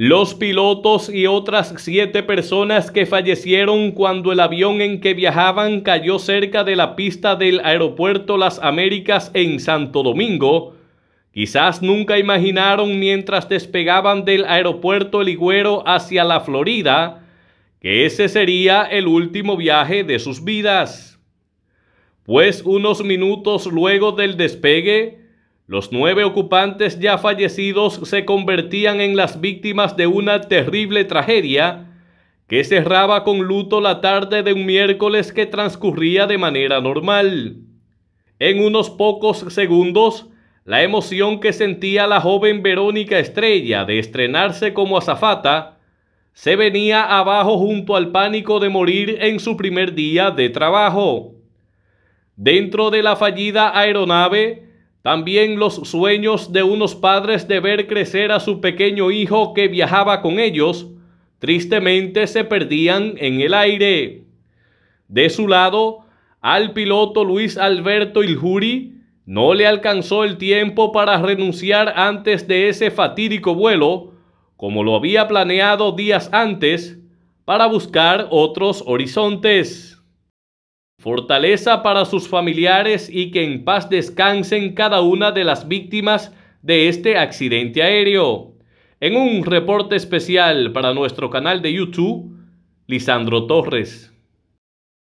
Los pilotos y otras siete personas que fallecieron cuando el avión en que viajaban cayó cerca de la pista del aeropuerto Las Américas en Santo Domingo, quizás nunca imaginaron mientras despegaban del aeropuerto El Higüero hacia la Florida que ese sería el último viaje de sus vidas. Pues unos minutos luego del despegue, los nueve ocupantes ya fallecidos se convertían en las víctimas de una terrible tragedia que cerraba con luto la tarde de un miércoles que transcurría de manera normal. En unos pocos segundos, la emoción que sentía la joven Verónica Estrella de estrenarse como azafata se venía abajo junto al pánico de morir en su primer día de trabajo. Dentro de la fallida aeronave, también los sueños de unos padres de ver crecer a su pequeño hijo que viajaba con ellos, tristemente se perdían en el aire. De su lado, al piloto Luis Alberto Iljuri no le alcanzó el tiempo para renunciar antes de ese fatídico vuelo, como lo había planeado días antes, para buscar otros horizontes. Fortaleza para sus familiares y que en paz descansen cada una de las víctimas de este accidente aéreo. En un reporte especial para nuestro canal de YouTube, Lisandro Torres.